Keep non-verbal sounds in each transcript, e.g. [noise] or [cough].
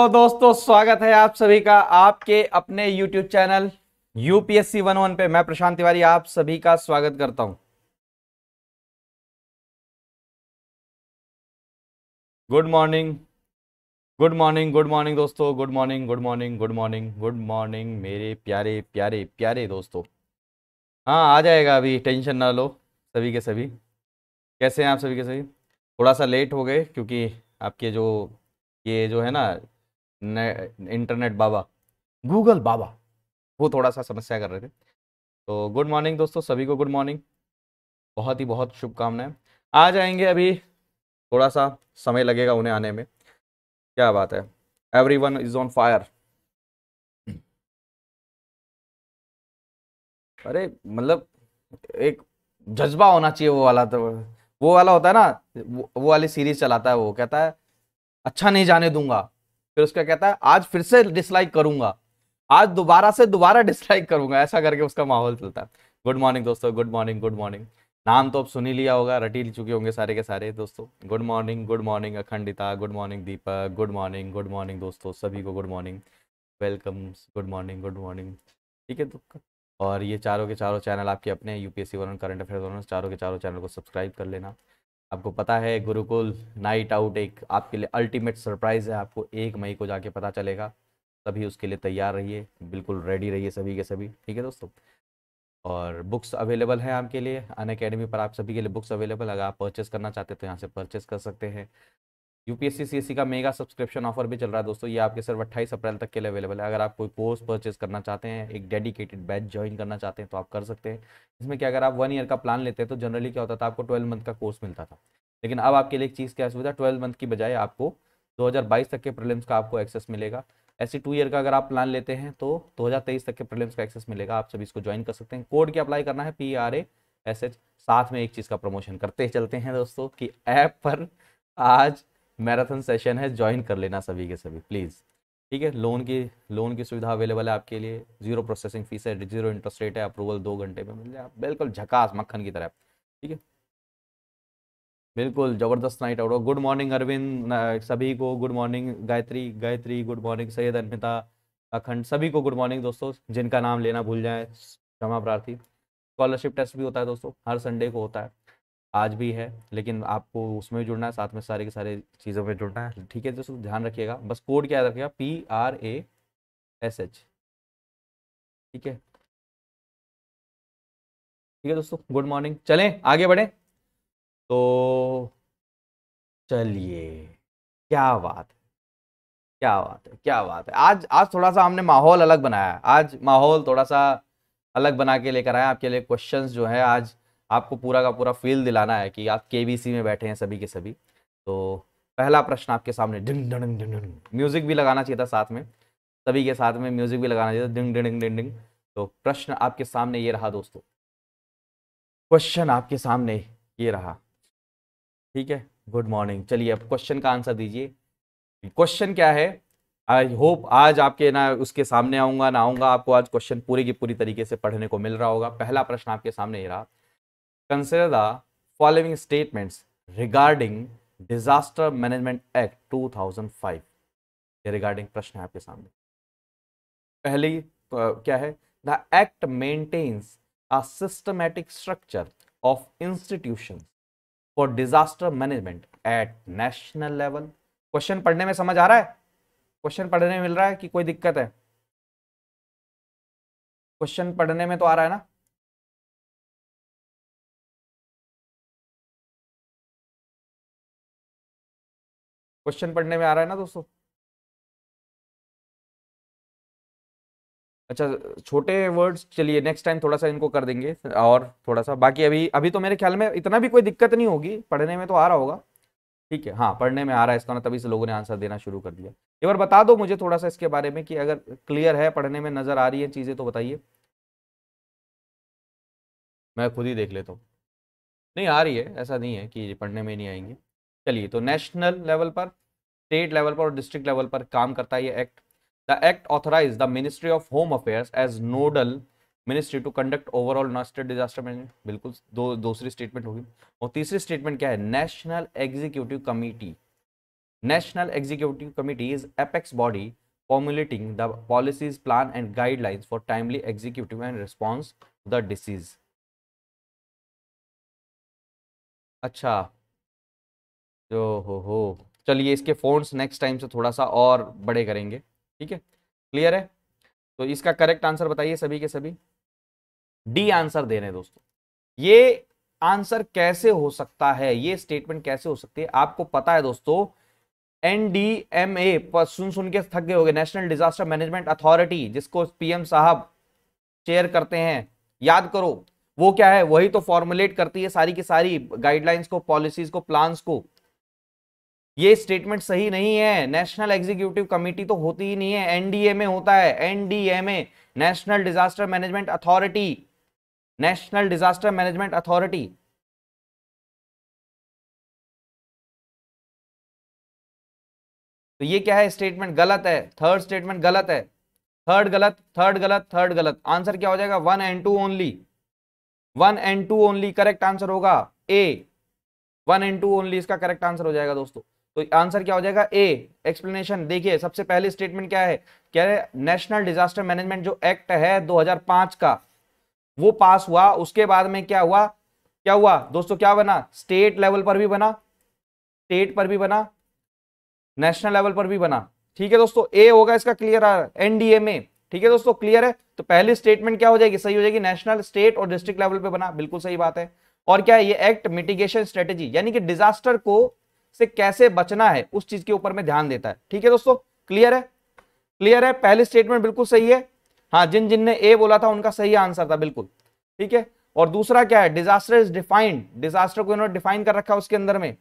तो दोस्तों स्वागत है आप सभी का आपके अपने YouTube channel UPSC one one पे मैं प्रशांत तिवारी आप सभी का स्वागत करता हूं good morning good morning good morning दोस्तों good morning good morning good morning good morning मेरे प्यारे प्यारे प्यारे दोस्तों हाँ आ जाएगा अभी टेंशन ना लो सभी के सभी कैसे हैं आप सभी के सभी थोड़ा सा लेट हो गए क्योंकि आपके जो ये जो है ना इंटरनेट बाबा गूगल बाबा वो थोड़ा सा समस्या कर रहे थे तो गुड मॉर्निंग दोस्तों सभी को गुड मॉर्निंग बहुत ही बहुत शुभकामनाएं आ जाएंगे अभी थोड़ा सा समय लगेगा उन्हें आने में क्या बात है everyone is on fire अरे मतलब एक जज्बा होना चाहिए वो वाला तो वो वाला होता है ना वो, वो वाली सीरीज चलाता है वो कहता है अच्छा नहीं जाने दूंगा फिर उसका कहता है आज फिर से डिसलाइक करूंगा आज दोबारा से दोबारा डिसलाइक करूंगा ऐसा करके उसका माहौल चलता है गुड मॉर्निंग दोस्तों गुड मॉर्निंग गुड मॉर्निंग नाम तो अब सुन ही लिया होगा रटी चुके होंगे सारे के सारे दोस्तों good morning good morning Akhandita good morning Deepak good morning good morning दोस्तों सभी को good morning welcome good morning good morning ठीक है तो और ये चारों के चारों चैनल आपके अपने यूपीएससी वन करंट अफेयर्स चारों के चारों चैनल को सब्सक्राइब कर लेना आपको पता है गुरुकुल नाइट आउट एक आपके लिए अल्टीमेट सरप्राइज़ है आपको एक मई को जाके पता चलेगा सभी उसके लिए तैयार रहिए बिल्कुल रेडी रहिए सभी के सभी ठीक है दोस्तों और बुक्स अवेलेबल हैं आपके लिए अन अकेडमी पर आप सभी के लिए बुक्स अवेलेबल अगर आप परचेस करना चाहते हैं तो यहाँ से परचेस कर सकते हैं यूपीएससी सीएससी का मेगा सब्सक्रिप्शन ऑफर भी चल रहा है दोस्तों ये आपके सिर्फ अट्ठाईस अप्रैल तक के लिए अवेलेबल है अगर आप कोई कोर्स परचेज करना चाहते हैं एक डेडिकेटेड बैच ज्वाइन करना चाहते हैं तो आप कर सकते हैं इसमें क्या अगर आप वन ईयर का प्लान लेते हैं तो जनरली क्या होता था आपको ट्वेल्व मंथ का कोर्स मिलता था लेकिन अब आपके लिए एक चीज़ क्या सुविधा ट्वेल्व मंथ की बजाय आपको दो तक के प्रीलिम्स का आपको एक्सेस मिलेगा ऐसे टू ईयर का अगर आप प्लान लेते हैं तो दो तक के प्रीलिम्स का एक्सेस मिलेगा आप सभी इसको ज्वाइन कर सकते हैं कोड क्या अप्लाई करना है P R A S H साथ में एक चीज़ का प्रमोशन करते चलते हैं दोस्तों की ऐप पर आज मैराथन सेशन है ज्वाइन कर लेना सभी के सभी प्लीज़ ठीक है लोन की लोन की सुविधा अवेलेबल है आपके लिए जीरो प्रोसेसिंग फीस है जीरो इंटरेस्ट रेट है अप्रूवल दो घंटे में मिल जाए बिल्कुल झकास मक्खन की तरह ठीक है बिल्कुल जबरदस्त नाइट आउट हो गुड मॉर्निंग अरविंद सभी को good morning Gayatri Gayatri good morning Syed Anmita Akhand सभी को गुड मॉर्निंग दोस्तों जिनका नाम लेना भूल जाए क्षमा प्रार्थी स्कॉलरशिप टेस्ट भी होता है दोस्तों हर संडे को होता है आज भी है लेकिन आपको उसमें भी जुड़ना है साथ में सारे के सारे चीज़ों में जुड़ना है ठीक है दोस्तों ध्यान रखिएगा बस कोड क्या रखिएगा P R A S H ठीक है ठीक है दोस्तों गुड मॉर्निंग चलें आगे बढ़ें तो चलिए क्या बात है क्या बात है क्या बात है आज आज थोड़ा सा हमने माहौल अलग बनाया आज माहौल थोड़ा सा अलग बना के लेकर आए आपके लिए क्वेश्चंस जो है आज आपको पूरा का पूरा फील दिलाना है कि आप के में बैठे हैं सभी के सभी तो पहला प्रश्न आपके सामने डिंग डिंग डिंग डिंग म्यूजिक भी लगाना चाहिए था साथ में सभी के साथ में म्यूजिक भी लगाना चाहिए था डिंग डिंग डिंग डिंग तो प्रश्न आपके सामने ये रहा दोस्तों क्वेश्चन आपके सामने ये रहा ठीक है गुड मॉर्निंग चलिए अब क्वेश्चन का आंसर दीजिए क्वेश्चन क्या है आई होप आज आपके ना उसके सामने आऊंगा ना आऊंगा आपको आज क्वेश्चन पूरी की पूरी तरीके से पढ़ने को मिल रहा होगा पहला प्रश्न आपके सामने ये रहा following statements regarding disaster management act two thousand five ये रिगार्डिंग प्रश्न है आपके सामने पहली तो, क्या है the act maintains a systematic structure of institution for disaster management at national level question पढ़ने में समझ आ रहा है क्वेश्चन पढ़ने में मिल रहा है कि कोई दिक्कत है क्वेश्चन पढ़ने में तो आ रहा है ना क्वेश्चन पढ़ने में आ रहा है ना दोस्तों अच्छा छोटे वर्ड्स चलिए नेक्स्ट टाइम थोड़ा सा इनको कर देंगे और थोड़ा सा बाकी अभी अभी तो मेरे ख्याल में इतना भी कोई दिक्कत नहीं होगी पढ़ने में तो आ रहा होगा ठीक है हाँ पढ़ने में आ रहा है इसका ना तभी से लोगों ने आंसर देना शुरू कर दिया एक बार बता दो मुझे थोड़ा सा इसके बारे में कि अगर क्लियर है पढ़ने में नज़र आ रही है चीज़ें तो बताइए मैं खुद ही देख लेता हूँ नहीं आ रही है ऐसा नहीं है कि पढ़ने में नहीं आएंगी चलिए तो नेशनल लेवल पर स्टेट लेवल पर और डिस्ट्रिक्ट लेवल पर काम करता है ये act the act authorise the ministry of home affairs as nodal ministry to conduct overall national disaster management बिल्कुल दो दूसरी स्टेटमेंट होगी और तीसरी स्टेटमेंट क्या है national executive committee national executive committee is apex body formulating the policies plan and guidelines for timely executive and response the disease अच्छा जो हो हो चलिए इसके फोन्स नेक्स्ट टाइम से थोड़ा सा और बड़े करेंगे ठीक है क्लियर है तो इसका करेक्ट आंसर बताइए सभी के सभी डी आंसर दे रहे दोस्तों ये आंसर कैसे हो सकता है ये स्टेटमेंट कैसे हो सकती है आपको पता है दोस्तों एन डी एम ए पर सुन सुन के थक गए गए नेशनल डिजास्टर मैनेजमेंट अथॉरिटी जिसको पीएम साहब चेयर करते हैं याद करो वो क्या है वही तो फॉर्मुलेट करती है सारी की सारी गाइडलाइंस को पॉलिसीज को प्लान्स को ये स्टेटमेंट सही नहीं है नेशनल एग्जीक्यूटिव कमेटी तो होती ही नहीं है एनडीए में होता है एनडीए में national disaster management authority national disaster management authority तो ये क्या है स्टेटमेंट गलत है थर्ड स्टेटमेंट गलत है थर्ड गलत थर्ड गलत थर्ड गलत आंसर क्या हो जाएगा one and two only one and two only correct answer होगा A one and two only इसका करेक्ट आंसर हो जाएगा दोस्तों तो आंसर क्या हो जाएगा ए एक्सप्लेनेशन देखिए सबसे पहले स्टेटमेंट क्या है क्या है नेशनल डिजास्टर मैनेजमेंट जो एक्ट है 2005 का वो पास हुआ उसके बाद में क्या हुआ क्या हुआ दोस्तों क्या बना स्टेट लेवल पर भी बना स्टेट पर भी बना नेशनल लेवल पर भी बना ठीक है दोस्तों ए होगा इसका क्लियर आ एनडीए में ठीक है दोस्तों क्लियर है तो पहली स्टेटमेंट क्या हो जाएगी सही हो जाएगी नेशनल स्टेट और डिस्ट्रिक्ट लेवल पे बना बिल्कुल सही बात है और क्या है ये एक्ट मिटिगेशन स्ट्रेटेजी यानी कि डिजास्टर को से कैसे बचना है उस चीज के ऊपर में ध्यान देता है ठीक है दोस्तों क्लियर है क्लियर है पहली स्टेटमेंट बिल्कुल सही है हाँ जिन जिन ने ए बोला था उनका सही आंसर था बिल्कुल ठीक है और दूसरा क्या है डिजास्टर इज डिफाइंड डिजास्टर को इन्होंने डिफाइन कर रखा है उसके अंदर में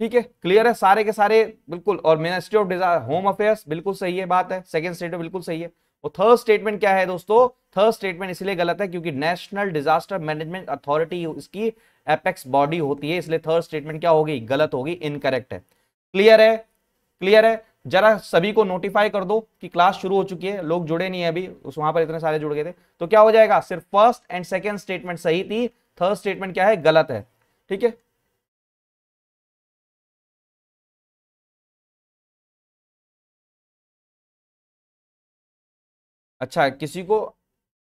ठीक है क्लियर है सारे के सारे बिल्कुल और ministry of disaster home affairs बिल्कुल सही है बात है सेकंड स्टेटमेंट बिल्कुल सही है और थर्ड स्टेटमेंट क्या है दोस्तों थर्ड स्टेटमेंट इसलिए गलत है क्योंकि नेशनल डिजास्टर मैनेजमेंट अथॉरिटी इसकी एपेक्स बॉडी होती है इसलिए थर्ड स्टेटमेंट क्या होगी गलत होगी इनकरेक्ट है क्लियर है क्लियर है जरा सभी को नोटिफाई कर दो कि क्लास शुरू हो चुकी है लोग जुड़े नहीं है अभी उस वहां पर इतने सारे जुड़ गए थे तो क्या हो जाएगा सिर्फ फर्स्ट एंड सेकेंड स्टेटमेंट सही थी थर्ड स्टेटमेंट क्या है गलत है ठीक है अच्छा किसी को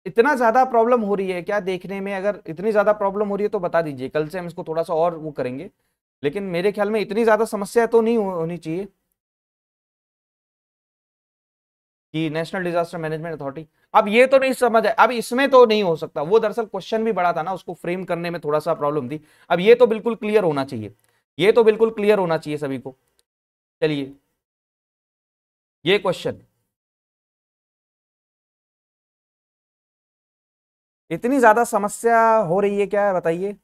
इतना ज़्यादा प्रॉब्लम हो रही है क्या देखने में अगर इतनी ज़्यादा प्रॉब्लम हो रही है तो बता दीजिए कल से हम इसको थोड़ा सा और वो करेंगे लेकिन मेरे ख्याल में इतनी ज़्यादा समस्या तो नहीं होनी चाहिए कि नेशनल डिजास्टर मैनेजमेंट अथॉरिटी अब ये तो नहीं समझ है अब इसमें तो नहीं हो सकता वो दरअसल क्वेश्चन भी बड़ा था ना उसको फ्रेम करने में थोड़ा सा प्रॉब्लम थी अब ये तो बिल्कुल क्लियर होना चाहिए ये तो बिल्कुल क्लियर होना चाहिए सभी को चलिए ये क्वेश्चन इतनी ज़्यादा समस्या हो रही है क्या है बताइए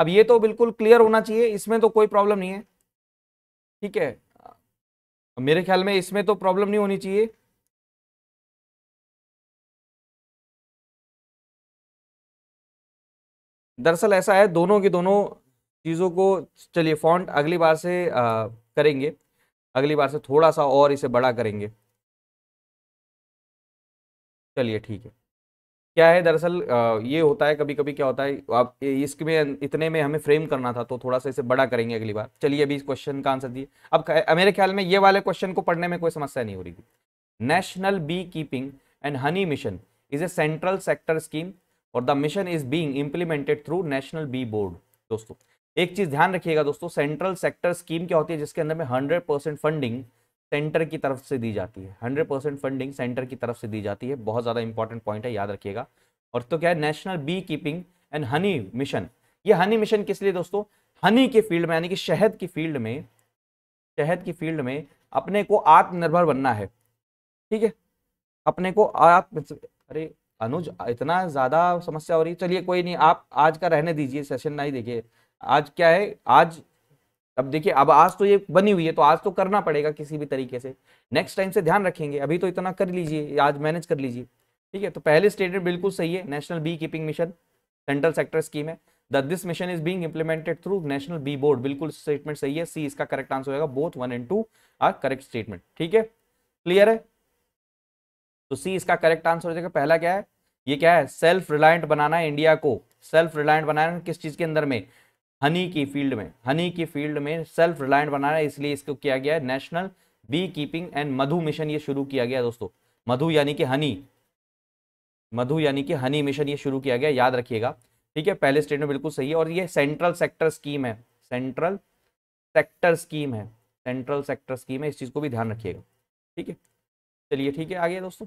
अब ये तो बिल्कुल क्लियर होना चाहिए इसमें तो कोई प्रॉब्लम नहीं है ठीक है मेरे ख्याल में इसमें तो प्रॉब्लम नहीं होनी चाहिए दरअसल ऐसा है दोनों की दोनों चीज़ों को चलिए फॉन्ट अगली बार से आ, करेंगे अगली बार से थोड़ा सा और इसे बड़ा करेंगे चलिए ठीक है क्या है दरअसल ये होता है कभी कभी क्या होता है आप इसमें इतने में हमें फ्रेम करना था तो थोड़ा सा इसे बड़ा करेंगे अगली बार चलिए अभी इस क्वेश्चन का आंसर दिए अब मेरे ख्याल में ये वाले क्वेश्चन को पढ़ने में कोई समस्या नहीं हो रही थी national bee keeping and honey mission is a central sector scheme और the mission is being implemented through national bee board दोस्तों एक चीज ध्यान रखिएगा दोस्तों सेंट्रल सेक्टर स्कीम क्या होती है जिसके अंदर में हंड्रेड फंडिंग सेंटर की तरफ से दी जाती है हंड्रेड परसेंट फंडिंग सेंटर की तरफ से दी जाती है बहुत ज़्यादा इंपॉर्टेंट पॉइंट है याद रखिएगा और तो क्या है national bee keeping and honey mission ये हनी मिशन किस लिए दोस्तों हनी के फील्ड में यानी कि शहद की फील्ड में शहद की फील्ड में अपने को आत्मनिर्भर बनना है ठीक है अपने को आत्म अरे अनुज इतना ज़्यादा समस्या हो रही चलिए कोई नहीं आप आज का रहने दीजिए सेशन नहीं देखिए आज क्या है आज अब देखिए अब आज तो ये बनी हुई है तो आज तो करना पड़ेगा किसी भी तरीके से नेक्स्ट टाइम से ध्यान रखेंगे अभी तो इतना कर लीजिए आज मैनेज कर लीजिए ठीक है तो पहले स्टेटमेंट बिल्कुल सही है national bee keeping mission central sector scheme है the this mission is being implemented through national bee board बिल्कुल स्टेटमेंट सही है सी इसका करेक्ट आंसर होगा both one and two are correct statement ठीक है क्लियर है तो सी इसका करेक्ट आंसर हो जाएगा पहला क्या है ये क्या है सेल्फ रिलायंट बनाना है इंडिया को सेल्फ रिलायंट बनाना है किस चीज के अंदर में हनी की फील्ड में हनी की फील्ड में सेल्फ रिलायंट बना रहा है इसलिए इसको किया गया है national bee keeping and madhu mission ये शुरू किया गया दोस्तों मधु यानी कि हनी मधु यानी कि हनी मिशन ये शुरू किया गया याद रखिएगा ठीक है पहले स्टेट में बिल्कुल सही है और ये सेंट्रल सेक्टर स्कीम है सेंट्रल सेक्टर स्कीम है सेंट्रल सेक्टर स्कीम है इस चीज़ को भी ध्यान रखिएगा ठीक है चलिए ठीक है आगे दोस्तों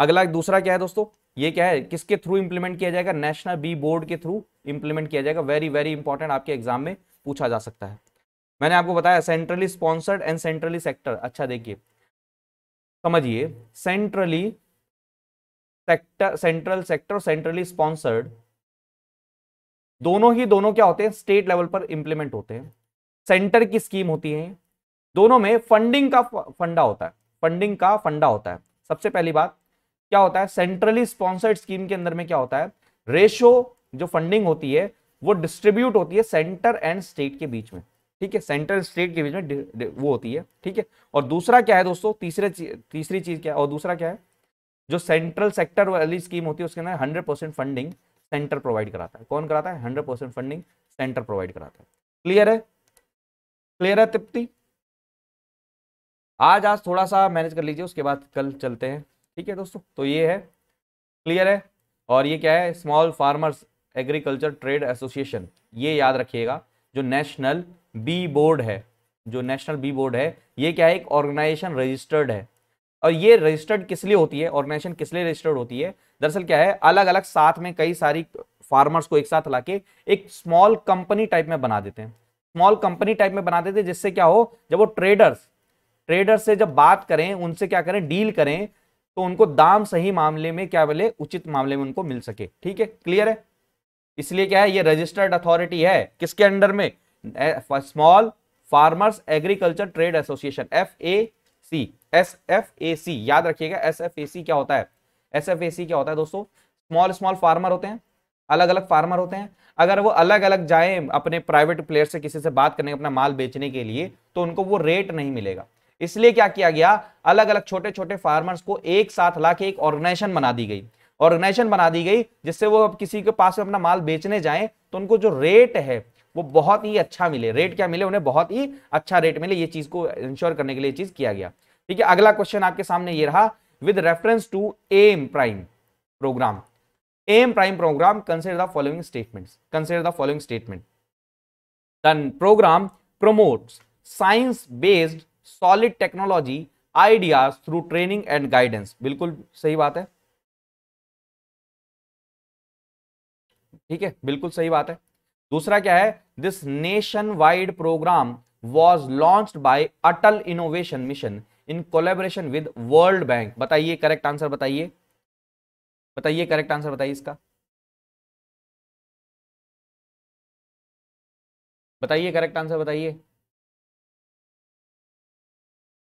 अगला दूसरा क्या है दोस्तों ये क्या है किसके थ्रू इंप्लीमेंट किया जाएगा नेशनल बी बोर्ड के थ्रू इंप्लीमेंट किया जाएगा वेरी वेरी इंपॉर्टेंट आपके एग्जाम में पूछा जा सकता है मैंने आपको बताया centrally sponsored and centrally sector अच्छा देखिए समझिए centrally sector central sector centrally sponsored दोनों ही दोनों क्या होते हैं स्टेट लेवल पर इंप्लीमेंट होते हैं सेंटर की स्कीम होती है दोनों में फंडिंग का फंडा होता है फंडिंग का फंडा होता है सबसे पहली बात क्या होता है सेंट्रली स्पॉन्सर्ड स्कीम के अंदर में क्या होता है रेशो जो फंडिंग होती है वो डिस्ट्रीब्यूट होती है सेंटर एंड स्टेट के बीच में ठीक है सेंटर स्टेट के बीच में वो होती है ठीक है और दूसरा क्या है दोस्तों तीसरे तीसरी चीज क्या है और दूसरा क्या है जो सेंट्रल सेक्टर वाली स्कीम होती है उसके अंदर hundred percent funding centre provide कराता है कौन कराता है hundred percent funding centre provide कराता है क्लियर है क्लियर है तृप्ति आज आज थोड़ा सा मैनेज कर लीजिए उसके बाद कल चलते हैं ठीक है दोस्तों तो ये है क्लियर है और ये क्या है small farmers agriculture trade association ये याद रखिएगा जो नेशनल बी बोर्ड है जो नेशनल बी बोर्ड है ये क्या है एक ऑर्गेनाइजेशन रजिस्टर्ड है और ये रजिस्टर्ड किस लिए होती है ऑर्गेनाइजेशन किस लिए रजिस्टर्ड होती है दरअसल क्या है अलग अलग साथ में कई सारी फार्मर्स को एक साथ लाके एक स्मॉल कंपनी टाइप में बना देते हैं स्मॉल कंपनी टाइप में बना देते हैं जिससे क्या हो जब वो ट्रेडर्स ट्रेडर्स से जब बात करें उनसे क्या करें डील करें तो उनको दाम सही मामले में क्या बोले उचित मामले में उनको मिल सके ठीक है क्लियर है इसलिए क्या है ये रजिस्टर्ड अथॉरिटी है किसके अंडर में small farmers agriculture trade association F A C S F A C याद रखिएगा एस एफ ए सी क्या होता है एस एफ ए सी क्या होता है दोस्तों स्मॉल स्मॉल फार्मर होते हैं अलग अलग फार्मर होते हैं अगर वो अलग अलग जाए अपने प्राइवेट प्लेयर से किसी से बात करने अपना माल बेचने के लिए तो उनको वो रेट नहीं मिलेगा इसलिए क्या किया गया अलग अलग छोटे छोटे फार्मर्स को एक साथ ला एक ऑर्गेनाइजेशन बना दी गई ऑर्गेनाइजेशन बना दी गई जिससे वो अब किसी के पास अपना माल बेचने जाए तो उनको जो रेट है वो बहुत ही अच्छा मिले रेट क्या मिले उन्हें बहुत ही अच्छा रेट मिले ये चीज को इंश्योर करने के लिए चीज किया गया ठीक है अगला क्वेश्चन आपके सामने ये रहा with reference to M prime programme M prime programme consider the following statement consider the following statement the programme science based solid technology ideas through training and guidance बिल्कुल सही बात है ठीक है बिल्कुल सही बात है दूसरा क्या है this nation wide programme was launch by Atal innovation mission in collaboration with World Bank बताइए करेक्ट आंसर बताइए बताइए करेक्ट आंसर बताइए इसका बताइए करेक्ट आंसर बताइए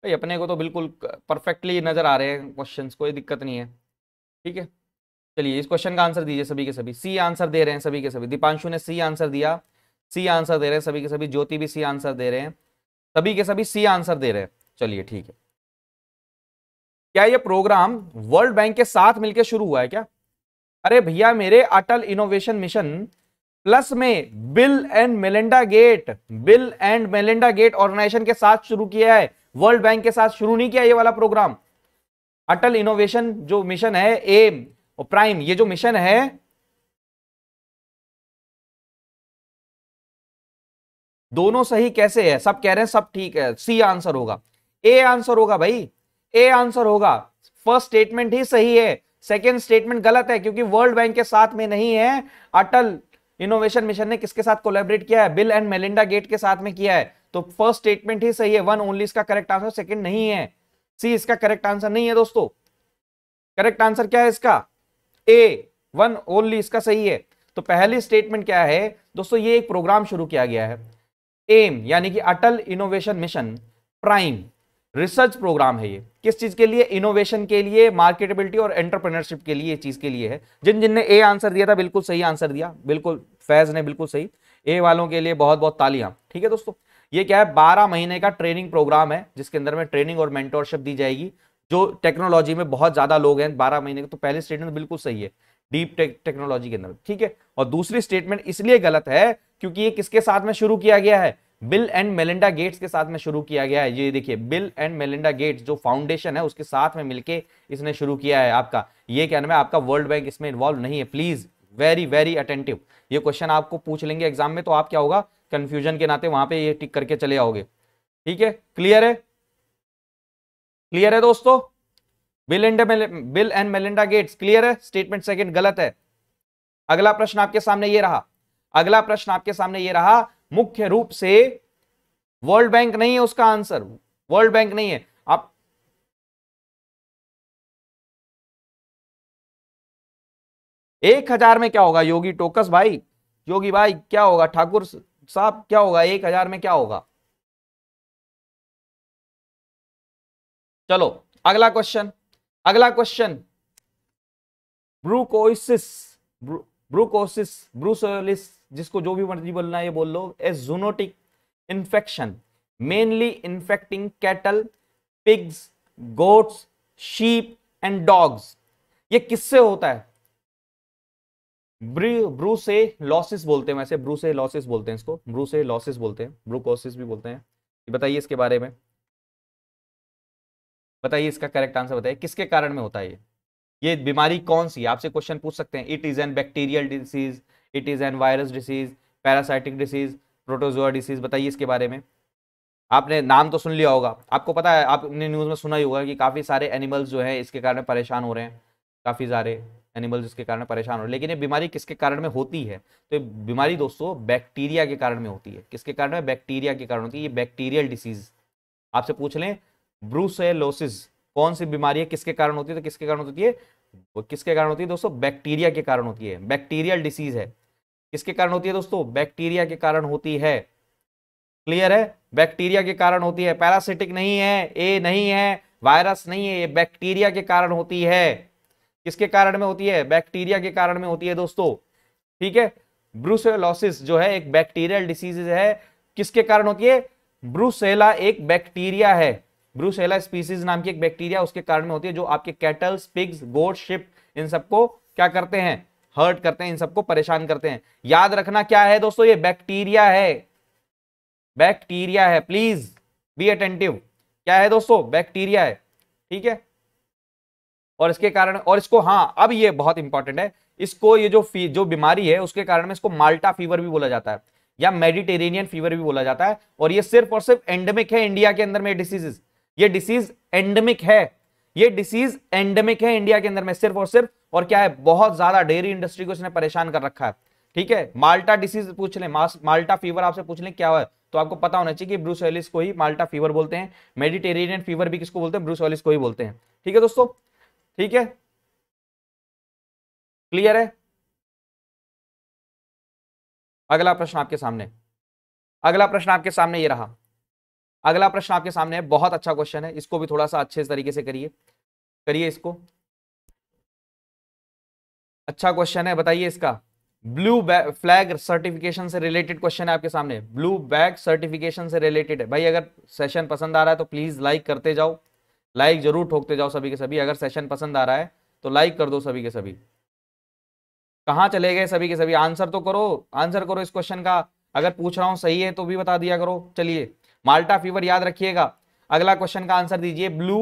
भाई अपने को तो बिल्कुल परफेक्टली नज़र आ रहे हैं क्वेश्चन कोई दिक्कत नहीं है ठीक है चलिए इस क्वेश्चन का आंसर दीजिए सभी के सभी सी आंसर दे रहे हैं सभी के सभी दीपांशु ने सी आंसर दिया सी आंसर दे रहे हैं सभी के सभी ज्योति भी सी आंसर दे रहे हैं सभी के सभी सी आंसर दे रहे हैं चलिए ठीक है क्या ये प्रोग्राम वर्ल्ड बैंक के साथ मिलकर शुरू हुआ है क्या अरे भैया मेरे अटल इनोवेशन मिशन प्लस में Bill and Melinda Gate Bill and Melinda Gate organisation के साथ शुरू किया है वर्ल्ड बैंक के साथ शुरू नहीं किया ये वाला प्रोग्राम अटल इनोवेशन जो मिशन है एम और प्राइम ये जो मिशन है दोनों सही कैसे है सब कह रहे हैं सब ठीक है सी आंसर होगा ए आंसर होगा भाई ए आंसर होगा फर्स्ट स्टेटमेंट ही सही है सेकेंड स्टेटमेंट गलत है क्योंकि वर्ल्ड बैंक के साथ में नहीं है अटल इनोवेशन मिशन ने किसके साथ कोलेबरेट किया है बिल एंड मेलिंडा गेट के साथ में किया है तो फर्स्ट स्टेटमेंट ही सही है वन ओनली इसका करेक्ट आंसर सेकंड नहीं है सी इसका करेक्ट आंसर नहीं है दोस्तों करेक्ट आंसर क्या है इसका ए वन ओनली इसका सही है तो पहली स्टेटमेंट क्या है दोस्तों ये एक प्रोग्राम शुरू किया गया है एम यानी कि Atal innovation mission prime research programme है ये किस चीज के लिए इनोवेशन के लिए मार्केटेबिलिटी और एंटरप्रेन्योरशिप के लिए चीज के लिए है जिन जिन ने ए आंसर दिया था बिल्कुल सही आंसर दिया बिल्कुल फैज ने बिल्कुल सही ए वालों के लिए बहुत बहुत तालियां ठीक है दोस्तों ये क्या है बारह महीने का ट्रेनिंग प्रोग्राम है जिसके अंदर में ट्रेनिंग और मेंटोरशिप दी जाएगी जो टेक्नोलॉजी में बहुत ज्यादा लोग हैं बारह महीने का तो पहले स्टेटमेंट बिल्कुल सही है डीप टेक्नोलॉजी के अंदर ठीक है और दूसरी स्टेटमेंट इसलिए गलत है क्योंकि ये किसके साथ में शुरू किया गया है बिल एंड मेलिंडा गेट्स के साथ में शुरू किया गया है ये देखिए बिल एंड मेलिंडा गेट्स जो फाउंडेशन है उसके साथ में मिलके इसने शुरू किया है आपका ये क्या नाम है आपका वर्ल्ड बैंक इसमें इन्वॉल्व नहीं है प्लीज वेरी वेरी अटेंटिव ये क्वेश्चन आपको पूछ लेंगे एग्जाम में तो आप क्या होगा कंफ्यूजन के नाते वहां पे ये टिक करके चले आओगे ठीक है क्लियर है क्लियर है दोस्तों Bill and Bill and Melinda Gates clear है स्टेटमेंट सेकंड गलत है अगला प्रश्न आपके सामने ये रहा अगला प्रश्न आपके सामने ये रहा मुख्य रूप से वर्ल्ड बैंक नहीं है उसका आंसर वर्ल्ड बैंक नहीं है आप एक हजार में क्या होगा योगी टोकस भाई योगी भाई क्या होगा ठाकुर साहब क्या होगा एक हजार में क्या होगा चलो अगला क्वेश्चन अगला क्वेश्चन ब्रूकोसिस ब्रूकोसिस ब्रूसोलिस जिसको जो भी मर्जी बोलना है ये बोल लो a zoonotic infection mainly infecting cattle pigs goats sheep and dogs ये किससे होता है ब्रूसे बोलते हैं वैसे ब्रूसे लॉसिस बोलते हैं इसको ब्रूसे लॉसिस बोलते हैं ब्रूकोसिस भी बोलते हैं बताइए इसके बारे में बताइए इसका करेक्ट आंसर बताइए किसके कारण में होता है ये ये बीमारी कौन सी आपसे क्वेश्चन पूछ सकते हैं it is an bacterial disease it is an virus disease parasitic disease protozoa disease बताइए इसके बारे में आपने नाम तो सुन लिया होगा आपको पता है आपने न्यूज़ में सुना ही होगा कि काफ़ी सारे एनिमल्स जो है इसके कारण परेशान हो रहे हैं काफ़ी सारे एनिमल जिसके कारण परेशान हो लेकिन ये बीमारी किसके कारण में होती है तो ये बीमारी दोस्तों बैक्टीरिया के कारण में होती है किसके कारण में बैक्टीरिया के कारण होती है ये बैक्टीरियल डिसीज आपसे पूछ लें ब्रूसेलोसिस कौन सी बीमारी है किसके कारण होती है तो किसके कारण होती है किसके कारण होती है दोस्तों बैक्टीरिया के कारण होती है बैक्टीरियल डिसीज है किसके कारण होती है दोस्तों बैक्टीरिया के कारण होती है क्लियर है बैक्टीरिया के कारण होती है पैरासिटिक नहीं है ए नहीं है वायरस नहीं है ये बैक्टीरिया के कारण होती है किसके कारण में होती है बैक्टीरिया के कारण में होती है दोस्तों ठीक है ब्रूसेलोसिस जो है एक बैक्टीरियल डिसीज है किसके कारण होती है ब्रूसेला एक बैक्टीरिया है ब्रूसेला स्पीसीज नाम की एक बैक्टीरिया उसके कारण में होती है जो आपके कैटल्स पिग्स गोट शिप इन सबको क्या करते हैं हर्ट करते हैं इन सबको परेशान करते हैं याद रखना क्या है दोस्तों ये बैक्टीरिया है बैक्टीरिया है प्लीज बी अटेंटिव क्या है दोस्तों बैक्टीरिया है ठीक है और इसके कारण और इसको हाँ अब ये बहुत इंपॉर्टेंट है इसको ये जो फी जो बीमारी है उसके कारण में इसको माल्टा फीवर भी बोला जाता है या मेडिटेरेनियन फीवर भी बोला जाता है और ये सिर्फ और सिर्फ एंडेमिक है इंडिया के अंदर में डिसीजेज ये डिसीज एंडेमिक है ये डिसीज एंडेमिक है इंडिया के अंदर में सिर्फ और सिर्फ और क्या है बहुत ज्यादा डेयरी इंडस्ट्री को इसने परेशान कर रखा है ठीक है माल्टा डिसीज पूछ लें माल्टा फीवर आपसे पूछ लें क्या है तो आपको पता होना चाहिए कि ब्रूस एलिस को ही माल्टा फीवर बोलते हैं मेडिटेरेनियन फीवर भी किसको बोलते हैं ब्रूस एलिस को ही बोलते हैं ठीक है दोस्तों ठीक है क्लियर है अगला प्रश्न आपके सामने अगला प्रश्न आपके सामने ये रहा अगला प्रश्न आपके सामने है बहुत अच्छा क्वेश्चन है इसको भी थोड़ा सा अच्छे तरीके से करिए करिए इसको अच्छा क्वेश्चन है बताइए इसका ब्लू बैग फ्लैग सर्टिफिकेशन से रिलेटेड क्वेश्चन है आपके सामने ब्लू बैग सर्टिफिकेशन से रिलेटेड है भाई अगर सेशन पसंद आ रहा है तो प्लीज लाइक करते जाओ लाइक जरूर ठोकते जाओ सभी के सभी अगर सेशन पसंद आ रहा है तो लाइक कर दो सभी के सभी कहाँ चले गए सभी के सभी आंसर तो करो आंसर करो इस क्वेश्चन का अगर पूछ रहा हूँ सही है तो भी बता दिया करो चलिए माल्टा फीवर याद रखिएगा अगला क्वेश्चन का आंसर दीजिए ब्लू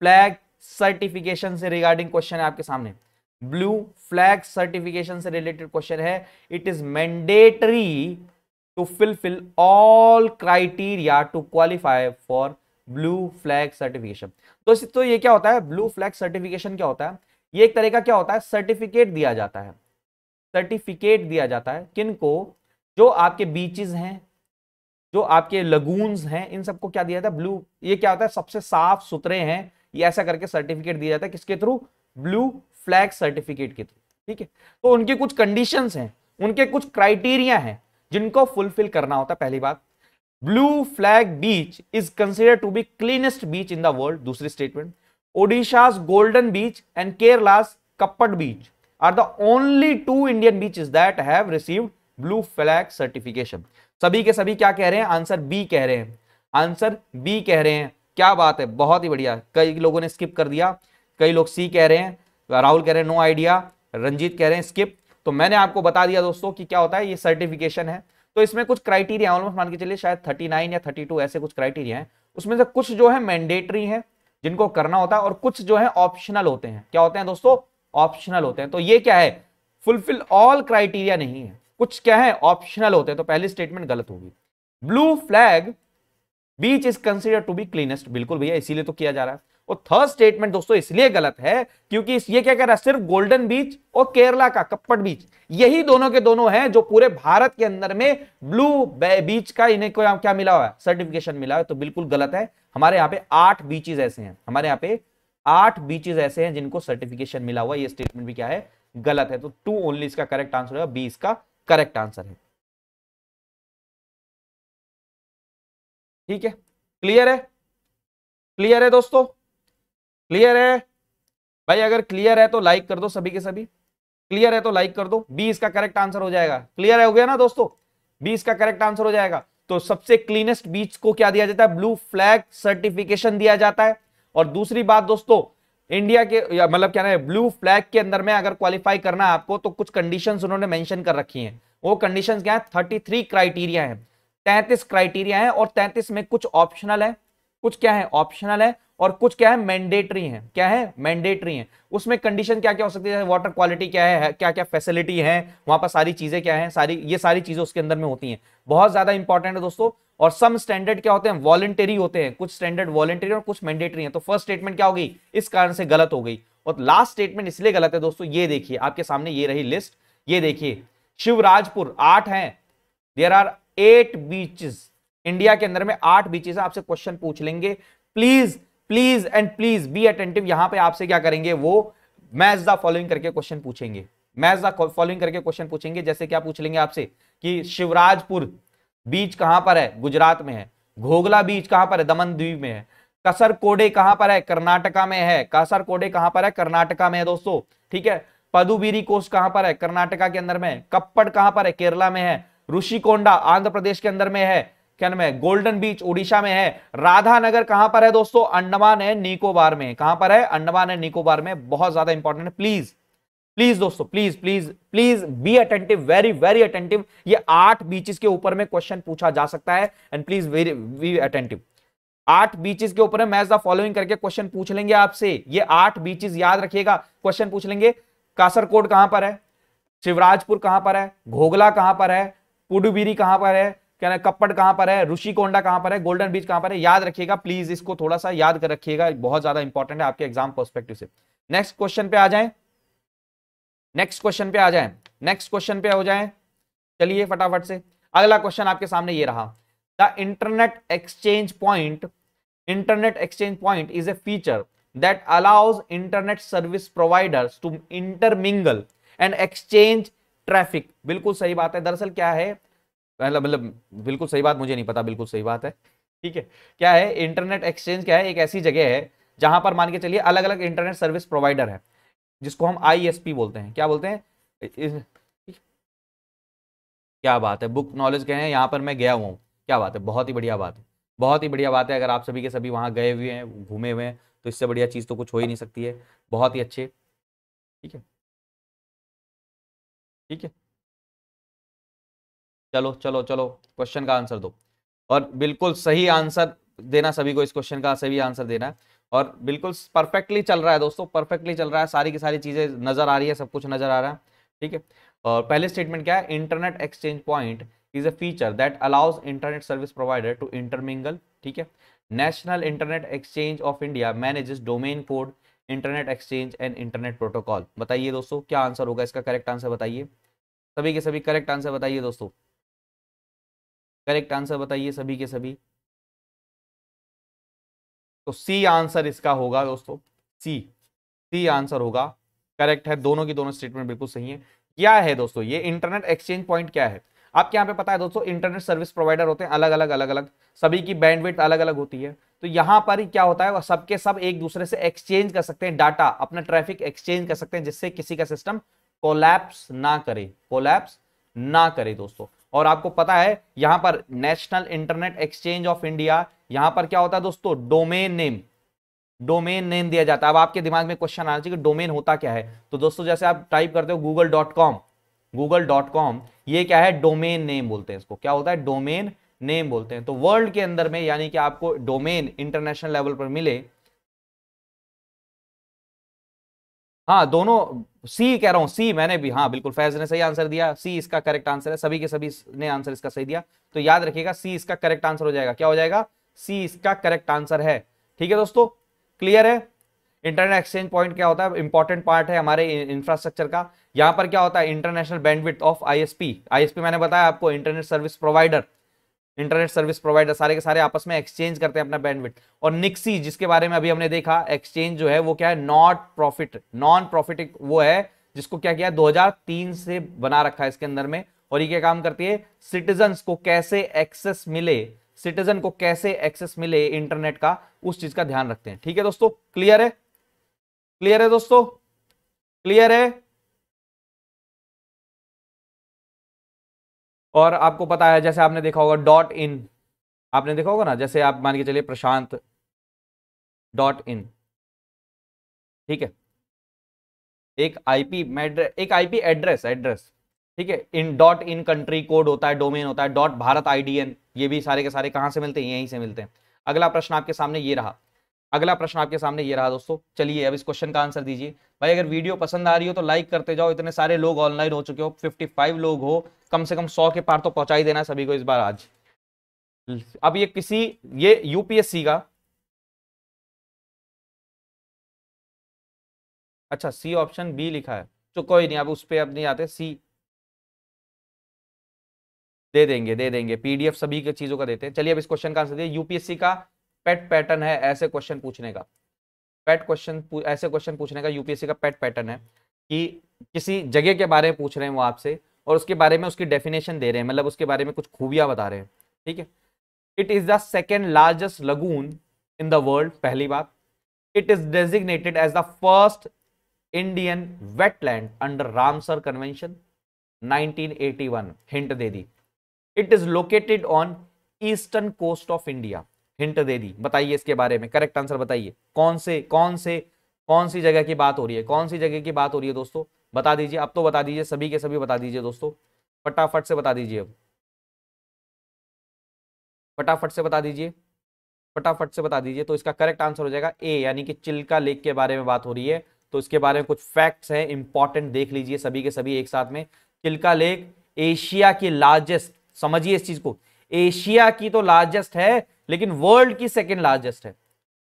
फ्लैग सर्टिफिकेशन से रिगार्डिंग क्वेश्चन है आपके सामने ब्लू फ्लैग सर्टिफिकेशन से रिलेटेड क्वेश्चन है it is mandatory to fulfil all criteria to qualify for blue flag certification तो तो ये क्या होता है ब्लू फ्लैग सर्टिफिकेशन क्या होता है ये एक तरह का क्या होता है सर्टिफिकेट दिया जाता है सर्टिफिकेट दिया जाता है किनको जो आपके बीचेस हैं जो आपके लगूनस हैं इन सबको क्या दिया जाता है ब्लू ये क्या होता है सबसे साफ सुथरे हैं ये ऐसा करके सर्टिफिकेट दिया जाता है किसके थ्रू ब्लू फ्लैग सर्टिफिकेट के थ्रू ठीक है तो उनकी कुछ कंडीशंस हैं उनके कुछ क्राइटेरिया हैं जिनको फुलफिल करना होता है पहली बात blue flag beach is consider to be cleanest beach in the world दूसरी statement Odisha golden beach and Kerala's Kappad beach are the only two Indian beaches that have blue flag certification सभी के सभी क्या कह रहे हैं आंसर बी कह रहे हैं आंसर बी कह रहे हैं क्या बात है बहुत ही बढ़िया कई लोगों ने स्किप कर दिया कई लोग सी कह रहे हैं राहुल कह रहे हैं नो आइडिया रंजीत कह रहे हैं स्किप तो मैंने आपको बता दिया दोस्तों कि क्या होता है ये सर्टिफिकेशन है तो इसमें कुछ क्राइटेरिया ऑलमोस्ट मान के चलिए शायद 39 या 32 ऐसे कुछ क्राइटेरिया हैं उसमें से कुछ जो है मैंडेटरी है जिनको करना होता है और कुछ जो है ऑप्शनल होते हैं क्या होते हैं दोस्तों ऑप्शनल होते हैं तो ये क्या है फुलफिल ऑल क्राइटेरिया नहीं है कुछ क्या है ऑप्शनल होते हैं तो पहली स्टेटमेंट गलत होगी blue flag beach is consider to be cleanest बिल्कुल भैया इसीलिए तो किया जा रहा है और थर्ड स्टेटमेंट दोस्तों इसलिए गलत है क्योंकि ये क्या कह रहा है सिर्फ गोल्डन बीच और केरला का कप्पट बीच यही दोनों के दोनों हैं जो पूरे भारत के अंदर में ब्लू बीच का इन्हें को क्या मिला हुआ है सर्टिफिकेशन मिला है तो बिल्कुल गलत है हमारे यहाँ पे आठ बीचेज ऐसे हैं हमारे यहाँ पे आठ बीचेज ऐसे हैं जिनको सर्टिफिकेशन मिला हुआ ये स्टेटमेंट भी क्या है गलत है तो टू ओनली इसका करेक्ट आंसर है बी इसका करेक्ट आंसर है ठीक है क्लियर है क्लियर है दोस्तों क्लियर है भाई अगर क्लियर है तो लाइक कर दो सभी के सभी क्लियर है तो लाइक कर दो बी इसका करेक्ट आंसर हो जाएगा क्लियर है हो गया ना दोस्तों बी इसका करेक्ट आंसर हो जाएगा तो सबसे क्लीनेस्ट बीच को क्या दिया जाता है ब्लू फ्लैग सर्टिफिकेशन दिया जाता है और दूसरी बात दोस्तों इंडिया के मतलब क्या है ब्लू फ्लैग के अंदर में अगर क्वालिफाई करना है आपको तो कुछ कंडीशंस उन्होंने मेंशन कर रखी हैं वो कंडीशंस क्या है 33 क्राइटेरिया है 33 क्राइटेरिया है और 33 में कुछ ऑप्शनल है कुछ क्या है ऑप्शनल है और कुछ क्या है मैंडेटरी है क्या है मैंडेटरी है उसमें कंडीशन क्या क्या हो सकती है वाटर क्वालिटी क्या है क्या क्या फैसिलिटी है वहां पर सारी चीजें क्या है सारी ये सारी चीजें उसके अंदर में होती हैं बहुत ज्यादा इंपॉर्टेंट है दोस्तों और सम स्टैंडर्ड क्या होते हैं वॉलेंटरी होते हैं कुछ स्टैंडर्ड वॉलेंटरी और कुछ मैंडेटरी है तो फर्स्ट स्टेटमेंट क्या होगी इस कारण से गलत हो गई और लास्ट स्टेटमेंट इसलिए गलत है दोस्तों ये देखिए आपके सामने ये रही लिस्ट ये देखिए शिवराजपुर आठ है there are eight beaches India के अंदर में आठ बीचेस आपसे क्वेश्चन पूछ लेंगे please please and please be attentive यहां पे आपसे क्या करेंगे वो मैच द फॉलोइंग करके क्वेश्चन पूछेंगे मैच द फॉलोइंग करके क्वेश्चन पूछेंगे जैसे क्या पूछ लेंगे आपसे कि शिवराजपुर बीच कहां पर है गुजरात में है घोगला बीच कहां पर है दमन द्वीप में है कसर कोडे कहां पर है कर्नाटका में है कसर कोडे कहां पर है कर्नाटका में है दोस्तों ठीक है पदुबीरी कोस कहां पर है कर्नाटका के अंदर में कप्पड़ कहां पर है केरला में है ऋषिकोंडा आंध्र प्रदेश के अंदर में है क्या नाम है गोल्डन बीच ओडिशा में है राधानगर कहां पर है दोस्तों अंडमान है निकोबार में कहां पर है अंडमान है निकोबार में बहुत ज्यादा इंपॉर्टेंट है प्लीज प्लीज दोस्तों please please please be attentive very very attentive ये आठ बीचेस के ऊपर में क्वेश्चन पूछा जा सकता है एंड प्लीज वेरी अटेंटिव आठ बीचेस के ऊपर मैच द फॉलोइंग करके क्वेश्चन पूछ लेंगे आपसे ये आठ बीचेस याद रखिएगा क्वेश्चन पूछ लेंगे कासरकोड कहां पर है शिवराजपुर कहां पर है घोगला कहां पर है पुडुबीरी कहां पर है क्या कप्पड़ कहां पर है ऋषिकोंडा कहां पर है गोल्डन बीच कहां पर है याद रखिएगा प्लीज इसको थोड़ा सा याद कर रखिएगा बहुत ज्यादा इंपॉर्टेंट है आपके एग्जाम पर्सपेक्टिव से नेक्स्ट क्वेश्चन पे आ जाए नेक्स्ट क्वेश्चन पे आ जाए नेक्स्ट क्वेश्चन पे हो जाए चलिए फटाफट से अगला क्वेश्चन आपके सामने ये रहा the internet exchange point internet exchange point is a feature that allows internet service providers to intermingle and exchange traffic बिल्कुल सही बात है दरअसल क्या है पहला मतलब, मतलब बिल्कुल सही बात मुझे नहीं पता बिल्कुल सही बात है ठीक है क्या है इंटरनेट एक्सचेंज क्या है एक ऐसी जगह है जहां पर मान के चलिए अलग अलग इंटरनेट सर्विस प्रोवाइडर है जिसको हम आईएसपी बोलते हैं क्या बोलते हैं क्या बात है बुक नॉलेज कहें यहाँ पर मैं गया हुआ हूँ क्या बात है बहुत ही बढ़िया बात है बहुत ही बढ़िया बात है अगर आप सभी के सभी वहाँ गए हुए हैं घूमे हुए हैं तो इससे बढ़िया चीज़ तो कुछ हो ही नहीं सकती है बहुत ही अच्छे ठीक है ठीक है चलो चलो चलो क्वेश्चन का आंसर दो और बिल्कुल सही आंसर देना सभी को इस क्वेश्चन का सही आंसर देना है और बिल्कुल परफेक्टली चल रहा है दोस्तों परफेक्टली चल रहा है सारी की सारी चीज़ें नज़र आ रही है सब कुछ नज़र आ रहा है ठीक है और पहले स्टेटमेंट क्या है internet exchange point is a feature that allows internet service provider to intermingle ठीक है national internet exchange of India manages domain code internet exchange and internet protocol बताइए दोस्तों क्या आंसर होगा इसका करेक्ट आंसर बताइए सभी के सभी करेक्ट आंसर बताइए दोस्तों करेक्ट आंसर बताइए सभी के सभी तो सी आंसर इसका होगा दोस्तों सी सी आंसर होगा करेक्ट है दोनों की दोनों स्टेटमेंट बिल्कुल सही है क्या है दोस्तों ये इंटरनेट एक्सचेंज पॉइंट क्या है आपके यहाँ पे पता है दोस्तों इंटरनेट सर्विस प्रोवाइडर होते हैं अलग अलग अलग अलग सभी की बैंडविड्थ अलग अलग होती है तो यहाँ पर क्या होता है सबके सब एक दूसरे से एक्सचेंज कर सकते हैं डाटा अपना ट्रैफिक एक्सचेंज कर सकते हैं जिससे किसी का सिस्टम कोलैप्स ना करे कोलैप्स ना करे दोस्तों और आपको पता है यहां पर national internet exchange of India यहां पर क्या होता है दोस्तों डोमेन नेम डोमेन नेम दिया जाता है अब आपके दिमाग में क्वेश्चन आना चाहिए कि डोमेन होता क्या है तो दोस्तों जैसे आप टाइप करते हो Google dot com Google dot com ये क्या है डोमेन नेम बोलते हैं इसको क्या होता है डोमेन नेम बोलते हैं तो वर्ल्ड के अंदर में यानी कि आपको डोमेन इंटरनेशनल लेवल पर मिले हाँ दोनों सी कह रहा हूं सी मैंने भी हाँ बिल्कुल फैज ने सही आंसर दिया सी इसका करेक्ट आंसर है सभी के सभी ने आंसर इसका सही दिया तो याद रखिएगा सी इसका करेक्ट आंसर हो जाएगा क्या हो जाएगा सी इसका करेक्ट आंसर है ठीक है दोस्तों क्लियर है इंटरनेट एक्सचेंज पॉइंट क्या होता है इंपॉर्टेंट पार्ट है हमारे इंफ्रास्ट्रक्चर का यहां पर क्या होता है international bandwidth of ISP ISP मैंने बताया आपको internet service provider internet service provider सारे के सारे आपस में एक्सचेंज करते हैं अपना बैंडविड्थ और निक्सी जिसके बारे में अभी हमने देखा एक्सचेंज जो है वो क्या है नॉट प्रॉफिट नॉन प्रॉफिट वो है जिसको क्या किया 2003 से बना रखा है इसके अंदर में और ये क्या काम करती है सिटीजन को कैसे एक्सेस मिले सिटीजन को कैसे एक्सेस मिले इंटरनेट का उस चीज का ध्यान रखते हैं ठीक है दोस्तों क्लियर है क्लियर है दोस्तों क्लियर है और आपको पता है जैसे आपने देखा होगा डॉट इन आपने देखा होगा ना जैसे आप मान के चलिए प्रशांत डॉट इन ठीक है एक आईपी एक आईपी एड्रेस एड्रेस ठीक है in dot in country code होता है डोमेन होता है डॉट भारत आईडीएन ये भी सारे के सारे कहाँ से मिलते हैं यहीं से मिलते हैं अगला प्रश्न आपके सामने ये रहा अगला प्रश्न आपके सामने ये रहा दोस्तों चलिए अब इस क्वेश्चन का आंसर दीजिए भाई अगर वीडियो पसंद आ रही हो तो लाइक करते जाओ इतने सारे लोग ऑनलाइन हो चुके हो 55 लोग हो कम से कम 100 के पार तो पहुंचा ही देना सभी को इस बार आज अब ये किसी ये यूपीएससी का अच्छा सी ऑप्शन बी लिखा है तो कोई नहीं अब उस पर अब नहीं आते सी दे देंगे दे देंगे पीडीएफ सभी के चीजों का देते हैं चलिए अब इस क्वेश्चन का आंसर दिए यूपीएससी का पेट पैटर्न है ऐसे क्वेश्चन पूछने का पेट क्वेश्चन ऐसे क्वेश्चन पूछने का यूपीएससी का पेट पैटर्न है कि किसी जगह के बारे में पूछ रहे हैं वो आपसे और उसके बारे में उसकी डेफिनेशन दे रहे हैं मतलब उसके बारे में कुछ खूबियां बता रहे हैं ठीक है it is the second largest lagoon in the world पहली बात it is designated as the first Indian wetland under Ramsar convention 1981 hint दे दी it is located on eastern coast of India hint दे दी बताइए इसके बारे में करेक्ट आंसर बताइए कौन से कौन से कौन सी जगह की बात हो रही है कौन सी जगह की बात हो रही है दोस्तों बता दीजिए अब तो बता दीजिए सभी के सभी बता दीजिए दोस्तों फटाफट से बता दीजिए अब फटाफट से बता दीजिए फटाफट से बता दीजिए तो इसका करेक्ट आंसर हो जाएगा ए यानी कि चिल्का लेक के बारे में बात हो रही है तो इसके बारे में कुछ फैक्ट्स हैं इंपॉर्टेंट देख लीजिए सभी के सभी एक साथ में चिल्का लेक एशिया की लार्जेस्ट समझिए इस चीज को एशिया की तो लार्जेस्ट है लेकिन वर्ल्ड की सेकेंड लार्जेस्ट है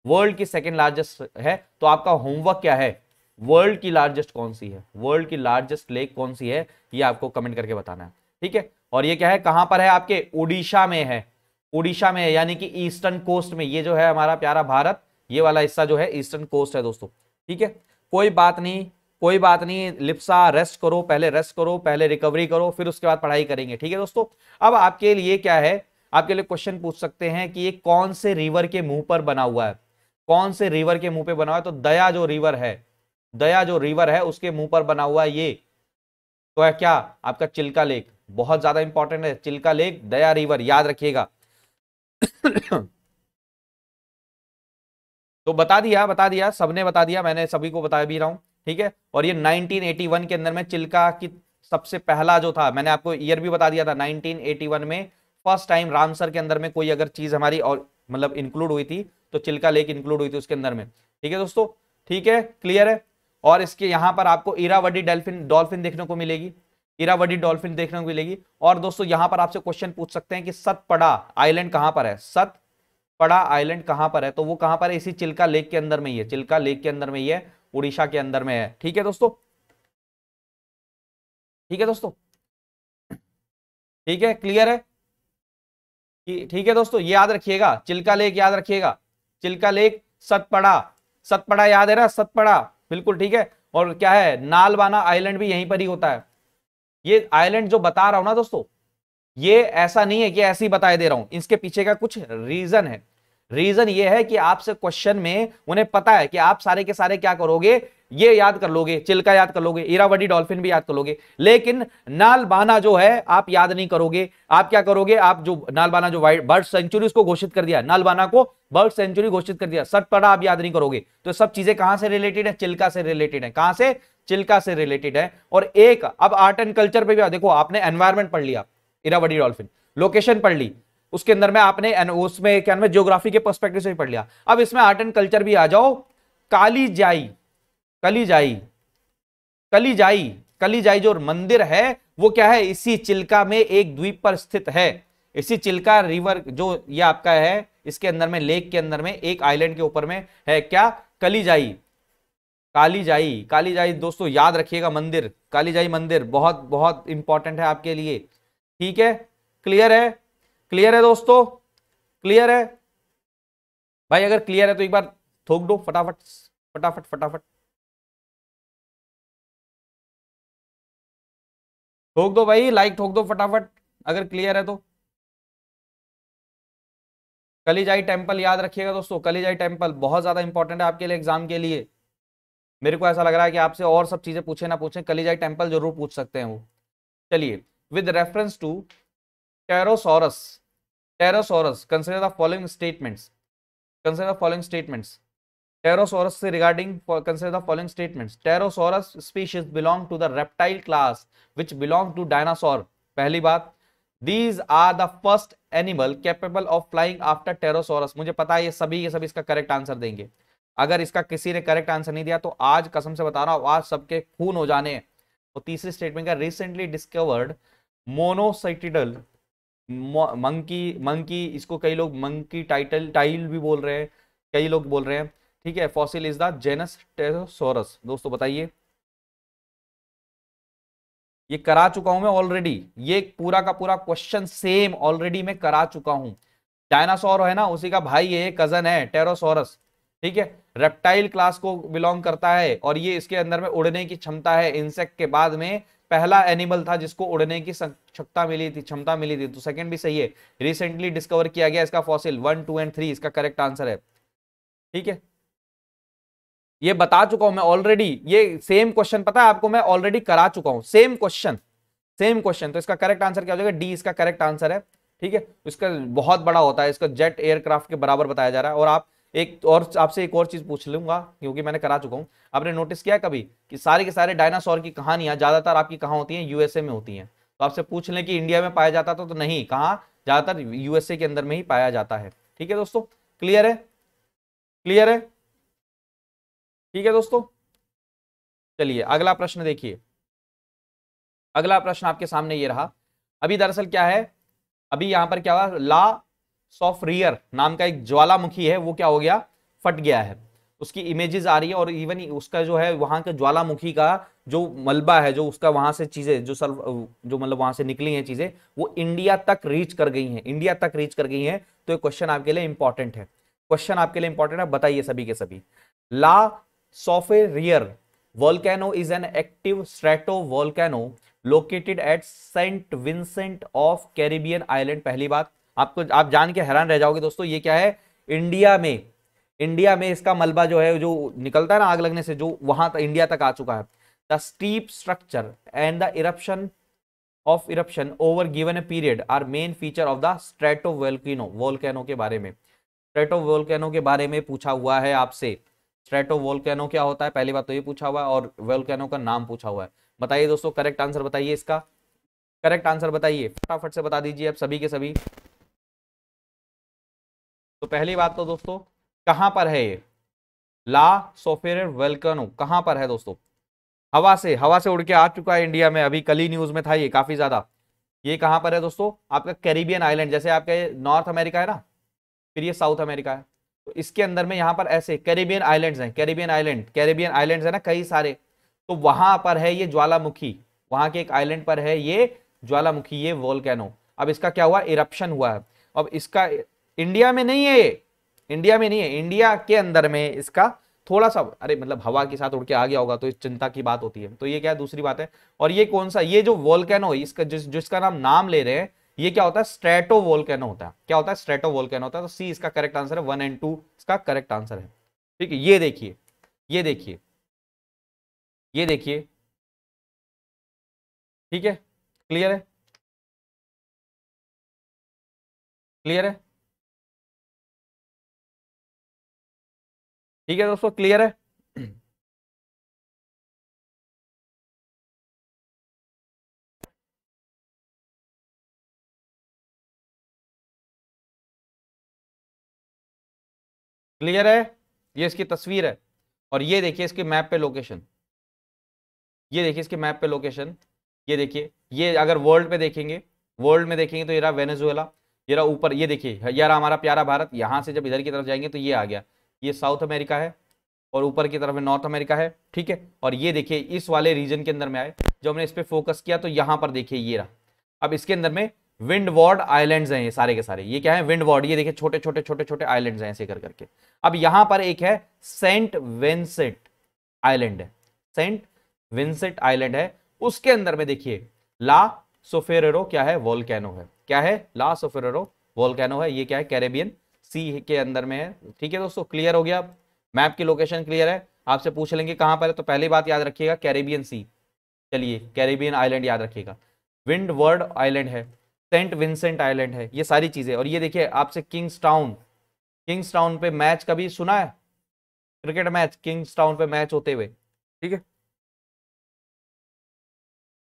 वर्ल्ड की सेकेंड लार्जेस्ट है तो आपका होमवर्क क्या है वर्ल्ड की लार्जेस्ट कौन सी है वर्ल्ड की लार्जेस्ट लेक कौन सी है ये आपको कमेंट करके बताना है ठीक है और ये क्या है कहां पर है आपके उड़ीसा में है उड़ीसा में है यानी कि ईस्टर्न कोस्ट में ये जो है हमारा प्यारा भारत ये वाला हिस्सा जो है ईस्टर्न कोस्ट है दोस्तों ठीक है कोई बात नहीं कोई बात नहीं लिप्सा रेस्ट करो पहले रेस्ट करो पहले रिकवरी करो फिर उसके बाद पढ़ाई करेंगे ठीक है दोस्तों अब आपके लिए क्या है आपके लिए क्वेश्चन पूछ सकते हैं कि ये कौन से रिवर के मुंह पर बना हुआ है कौन से रिवर के मुंह पे बना हुआ है तो दया जो रिवर है दया जो रिवर है उसके मुंह पर बना हुआ है ये तो है क्या आपका चिल्का लेक बहुत ज्यादा इंपॉर्टेंट है चिल्का लेक दया रिवर याद रखिएगा तो बता दिया बता दिया सबने बता दिया मैंने सभी को बता भी रहा हूं ठीक है और ये 1981 के अंदर में चिल्का की सबसे पहला जो था मैंने आपको ईयर भी बता दिया था 1981 में फर्स्ट टाइम रामसर के अंदर में कोई अगर चीज हमारी और मतलब इंक्लूड हुई थी तो चिल्का लेक इंक्लूड हुई थी उसके अंदर में ठीक है दोस्तों ठीक है क्लियर है और इसके यहाँ पर आपको इरावडी डॉल्फिन डॉल्फिन देखने को मिलेगी इरावडी डॉल्फिन देखने को मिलेगी और दोस्तों यहाँ पर आपसे क्वेश्चन पूछ सकते हैं कि सतपड़ा आइलैंड कहाँ पर है सत पड़ा आइलैंड कहाँ पर है तो वो कहाँ पर है इसी चिल्का लेक के अंदर में ही है चिल्का लेक के अंदर में ही है उड़ीसा के अंदर में है ठीक है दोस्तों ठीक है दोस्तों ठीक है क्लियर है ठीक है दोस्तों याद रखिएगा चिल्का लेक याद रखिएगा चिल्का लेक सतपड़ा सतपड़ा याद है ना सतपड़ा बिल्कुल ठीक है और क्या है नालवाना आइलैंड भी यहीं पर ही होता है ये आइलैंड जो बता रहा हूं ना दोस्तों ये ऐसा नहीं है कि ऐसे ही बताए दे रहा हूं इसके पीछे का कुछ रीजन है रीजन ये है कि आपसे क्वेश्चन में उन्हें पता है कि आप सारे के सारे क्या करोगे ये याद कर लोगे चिल्का याद कर लोगे इरावडी डॉल्फिन भी याद कर लोगे लेकिन नालबाना जो है आप याद नहीं करोगे आप क्या करोगे आप जो नालबाना जो वाइट बर्ड सेंचुरी उसको घोषित कर दिया नालबाना को बर्ड सेंचुरी घोषित कर दिया पड़ा आप याद नहीं करोगे तो सब चीजें कहां से रिलेटेड है चिल्का से रिलेटेड है कहां से चिल्का से रिलेटेड है और एक अब आर्ट एंड कल्चर पर भी देखो आपने एनवायरमेंट पढ़ लिया इरावडी डॉल्फिन लोकेशन पढ़ ली उसके अंदर में आपने उसमें क्या जियोग्राफी के पर्सपेक्टिव से पढ़ लिया अब इसमें आर्ट एंड कल्चर भी आ जाओ काली जाई कलीजाई कलीजाई कलीजाई जो मंदिर है वो क्या है इसी चिल्का में एक द्वीप पर स्थित है इसी चिल्का रिवर जो ये आपका है इसके अंदर में लेक के अंदर में एक आइलैंड के ऊपर में है क्या कलीजाई कालीजाई कालीजाई दोस्तों याद रखिएगा मंदिर कालीजाई मंदिर बहुत बहुत इंपॉर्टेंट है आपके लिए ठीक है क्लियर है क्लियर है दोस्तों क्लियर है भाई अगर क्लियर है तो एक बार थोक दो फटाफट फटाफट फटाफट ठोक दो भाई लाइक ठोक दो फटाफट अगर क्लियर है तो कलीजाई टेम्पल याद रखिएगा दोस्तों कलीजाई टेम्पल बहुत ज़्यादा इंपॉर्टेंट है आपके लिए एग्जाम के लिए मेरे को ऐसा लग रहा है कि आपसे और सब चीज़ें पूछे ना पूछे कलीजाई टेम्पल जरूर पूछ सकते हैं वो चलिए with reference to pterosaurs pterosaurs consider the following statements consider the following statements pterosaurs से regarding following statements pterosaurs species belong to the reptile class which belong to dinosaur पहली बात these are the first animal capable of flying after pterosaurs मुझे पता है ये सभी ये सभी इसका करेक्ट आंसर देंगे अगर इसका किसी ने करेक्ट आंसर नहीं दिया तो आज कसम से बता रहा हूं आज सबके खून हो जाने और तीसरे स्टेटमेंट का recently discovered monocytidal monkey monkey इसको कई लोग मंकी टाइटल टाइल भी बोल रहे हैं कई लोग बोल रहे हैं ठीक है fossil is the genus pterosaurs दोस्तों बताइए ये करा चुका हूं मैं ऑलरेडी ये पूरा का पूरा क्वेश्चन सेम ऑलरेडी मैं करा चुका हूं डायनासोर है ना उसी का भाई है कजन है टेरोसोरस ठीक है रेप्टाइल क्लास को बिलोंग करता है और ये इसके अंदर में उड़ने की क्षमता है इंसेक्ट के बाद में पहला एनिमल था जिसको उड़ने की क्षमता मिली थी क्षमता मिली थी तो सेकंड भी सही है रिसेंटली डिस्कवर किया गया इसका fossil one two and three इसका करेक्ट आंसर है ठीक है ये बता चुका हूं मैं ऑलरेडी ये सेम क्वेश्चन पता है आपको मैं ऑलरेडी करा चुका हूं सेम क्वेश्चन सेम क्वेश्चन तो इसका करेक्ट आंसर क्या हो जाएगा डी इसका करेक्ट आंसर है ठीक है तो इसका बहुत बड़ा होता है इसका जेट एयरक्राफ्ट के बराबर बताया जा रहा है और आप एक और आपसे एक और चीज पूछ लूंगा क्योंकि मैंने करा चुका हूं आपने नोटिस किया कभी कि सारे के सारे डायनासोर की कहानियां ज्यादातर आपकी कहाँ होती हैं यूएसए में होती हैं तो आपसे पूछ लें कि इंडिया में पाया जाता था तो नहीं कहा ज्यादातर यूएसए के अंदर में ही पाया जाता है ठीक है दोस्तों क्लियर है क्लियर है ठीक है दोस्तों चलिए अगला प्रश्न देखिए अगला प्रश्न आपके सामने ये रहा अभी दरअसल क्या है अभी यहां पर क्या हुआ ला रियर नाम का एक ज्वालामुखी है वो क्या हो गया फट गया है उसकी इमेजेस आ रही है और इवन उसका जो है वहां के ज्वालामुखी का जो मलबा है जो उसका वहां से चीजें जो सर जो मतलब वहां से निकली हैं चीजें वो इंडिया तक रीच कर गई हैं इंडिया तक रीच कर गई हैं तो ये क्वेश्चन आपके लिए इंपॉर्टेंट है क्वेश्चन आपके लिए इंपॉर्टेंट है बताइए सभी के सभी La Soferrier is an active strato stratovolcano located at Saint Vincent of Caribbean island पहली बात आपको आप जान के हैरान रह जाओगे दोस्तों ये क्या है इंडिया में इंडिया में इसका मलबा जो है जो निकलता है ना आग लगने से जो वहां तक इंडिया तक आ चुका है the steep structure and the eruption of eruption over given a period are main feature of the strato volcano volcano के बारे में स्ट्रेटो वोल्केनो के बारे में पूछा हुआ है आपसे स्ट्रेटो वोल्केनो क्या होता है पहली बात तो ये पूछा हुआ है और वोल्केनो का नाम पूछा हुआ है बताइए दोस्तों करेक्ट आंसर बताइए इसका करेक्ट आंसर बताइए फटाफट से बता दीजिए आप सभी के सभी तो पहली बात तो दोस्तों कहां पर है ये ला सोफेर वेलकनो कहां पर है दोस्तों हवा से हवा से उड़ के आ चुका है इंडिया में अभी कली न्यूज में था ये काफी ज्यादा ये कहां पर है दोस्तों आपका कैरिबियन आइलैंड जैसे आपके नॉर्थ अमेरिका है ना फिर ये साउथ अमेरिका है तो इसके अंदर में यहाँ पर ऐसे कैरेबियन आइलैंड्स हैं कैरेबियन आइलैंड कैरेबियन आइलैंड्स है ना कई सारे तो वहां पर है ये ज्वालामुखी वहां के एक आइलैंड पर है ये ज्वालामुखी ये वोल्केनो अब इसका क्या हुआ इरप्शन हुआ है अब इसका इंडिया में नहीं है ये इंडिया में नहीं है इंडिया के अंदर में इसका थोड़ा सा अरे मतलब हवा के साथ उड़ के आ गया होगा तो इस चिंता की बात होती है तो ये क्या है दूसरी बात है और ये कौन सा ये जो वोल्केनो इसका जिस जिसका नाम नाम ले रहे हैं ये क्या होता है स्ट्रेटो वोल्केनो होता है क्या होता है स्ट्रेटो वोल्केनो होता है तो सी इसका करेक्ट आंसर है वन एंड टू इसका करेक्ट आंसर है ठीक है ये देखिए ये देखिए ये देखिए ठीक है क्लियर है क्लियर है ठीक है दोस्तों क्लियर है क्लियर है ये इसकी तस्वीर है और ये देखिए इसके मैप पे लोकेशन ये देखिए इसके मैप पे लोकेशन ये देखिए ये अगर वर्ल्ड पे देखेंगे वर्ल्ड में देखेंगे तो ये रहा वेनेजुएला ये रहा ऊपर ये देखिए यार हमारा प्यारा भारत यहाँ से जब इधर की तरफ जाएंगे तो ये आ गया ये साउथ अमेरिका है और ऊपर की तरफ नॉर्थ अमेरिका है ठीक है और ये देखिए इस वाले रीजन के अंदर में आए जब हमने इस पर फोकस किया तो यहाँ पर देखिए ये रहा अब इसके अंदर में विंडवॉर्ड आइलैंड हैं ये सारे के सारे ये क्या है विंड वार्ड ये देखिए छोटे छोटे छोटे छोटे आइलैंड हैं ऐसे कर करके अब यहां पर एक है सेंट विंसेंट आइलैंड है सेंट विंसेंट आइलैंड है उसके अंदर में देखिए ला सोफेरो क्या है वोल्केनो है क्या है ला सोफेरो वोल्केनो है ये क्या है कैरेबियन सी के अंदर में है ठीक है दोस्तों क्लियर हो गया मैप की लोकेशन क्लियर है आपसे पूछ लेंगे कहां पर है तो पहली बात याद रखिएगा कैरेबियन सी चलिए कैरेबियन आइलैंड याद रखिएगा विंड वर्ड आइलैंड है सेंट विंसेंट आइलैंड है ये सारी चीज़ें और ये देखिए आपसे किंग्स टाउन किंग्स टाउन पे मैच कभी सुना है क्रिकेट मैच किंग्स टाउन पे मैच होते हुए ठीक है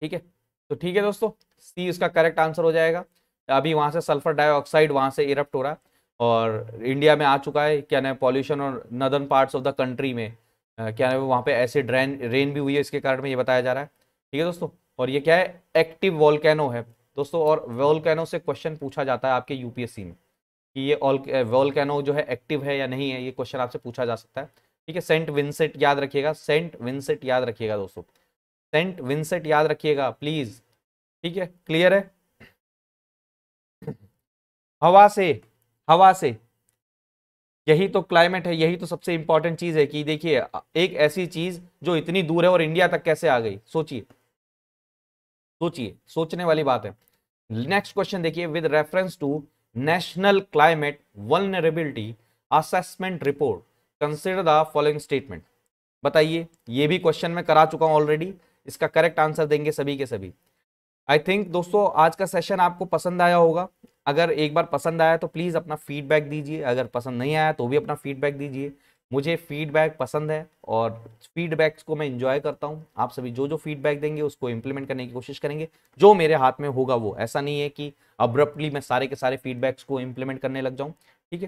ठीक है तो ठीक है दोस्तों सी इसका करेक्ट आंसर हो जाएगा अभी वहाँ से सल्फर डाइऑक्साइड वहाँ से इरप्ट हो रहा है और इंडिया में आ चुका है क्या ना पॉल्यूशन और northern parts of the country में क्या ना वहाँ पे ऐसे रेन रेन भी हुई है इसके कारण में ये बताया जा रहा है ठीक है दोस्तों और ये क्या है एक्टिव वॉल्केनो है दोस्तों और कैनो से क्वेश्चन पूछा जाता है आपके यूपीएससी में कि ये ऑल कैनो eh, जो है एक्टिव है या नहीं है ये क्वेश्चन आपसे पूछा जा सकता है ठीक है सेंट विंसेट याद रखिएगा सेंट विंसेट याद रखिएगा दोस्तों सेंट विंसेट याद रखिएगा प्लीज ठीक है क्लियर है हवा से हवा से यही तो क्लाइमेट है यही तो सबसे इंपॉर्टेंट चीज है कि देखिए एक ऐसी चीज जो इतनी दूर है और इंडिया तक कैसे आ गई सोचिए सोचिए सोचने वाली बात है नेक्स्ट क्वेश्चन देखिए with reference to national climate vulnerability assessment report consider the following statement बताइए ये भी क्वेश्चन मैं करा चुका हूँ ऑलरेडी इसका करेक्ट आंसर देंगे सभी के सभी आई थिंक दोस्तों आज का सेशन आपको पसंद आया होगा अगर एक बार पसंद आया तो प्लीज़ अपना फीडबैक दीजिए अगर पसंद नहीं आया तो भी अपना फीडबैक दीजिए मुझे फीडबैक पसंद है और फीडबैक्स को मैं इंजॉय करता हूँ आप सभी जो जो फीडबैक देंगे उसको इम्प्लीमेंट करने की कोशिश करेंगे जो मेरे हाथ में होगा वो ऐसा नहीं है कि अब्रप्टली मैं सारे के सारे फीडबैक्स को इम्प्लीमेंट करने लग जाऊँ ठीक है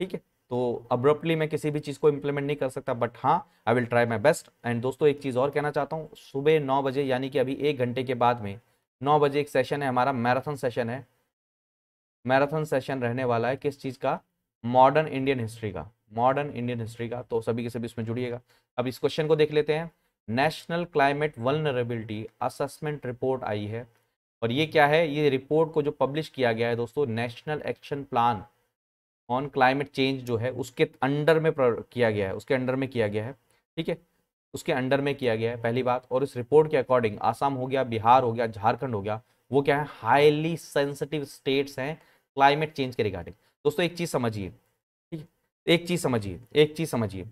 ठीक है तो अब्रप्टली मैं किसी भी चीज़ को इम्प्लीमेंट नहीं कर सकता बट हाँ I will try my best and दोस्तों एक चीज़ और कहना चाहता हूँ सुबह नौ बजे यानी कि अभी एक घंटे के बाद में नौ बजे एक सेशन है हमारा मैराथन सेशन है मैराथन सेशन रहने वाला है किस चीज़ का मॉडर्न इंडियन हिस्ट्री का मॉडर्न इंडियन हिस्ट्री का तो सभी के सभी इसमें जुड़िएगा अब इस क्वेश्चन को देख लेते हैं national climate vulnerability assessment report आई है और ये क्या है ये रिपोर्ट को जो पब्लिश किया गया है दोस्तों national action plan on climate change जो है उसके अंडर में किया गया है उसके अंडर में किया गया है ठीक है उसके अंडर में किया गया है पहली बात और इस रिपोर्ट के अकॉर्डिंग आसाम हो गया बिहार हो गया झारखंड हो गया वो क्या है हाईली सेंसिटिव स्टेट्स हैं क्लाइमेट चेंज के रिगार्डिंग दोस्तों एक चीज़ समझिए एक चीज समझिए एक चीज समझिए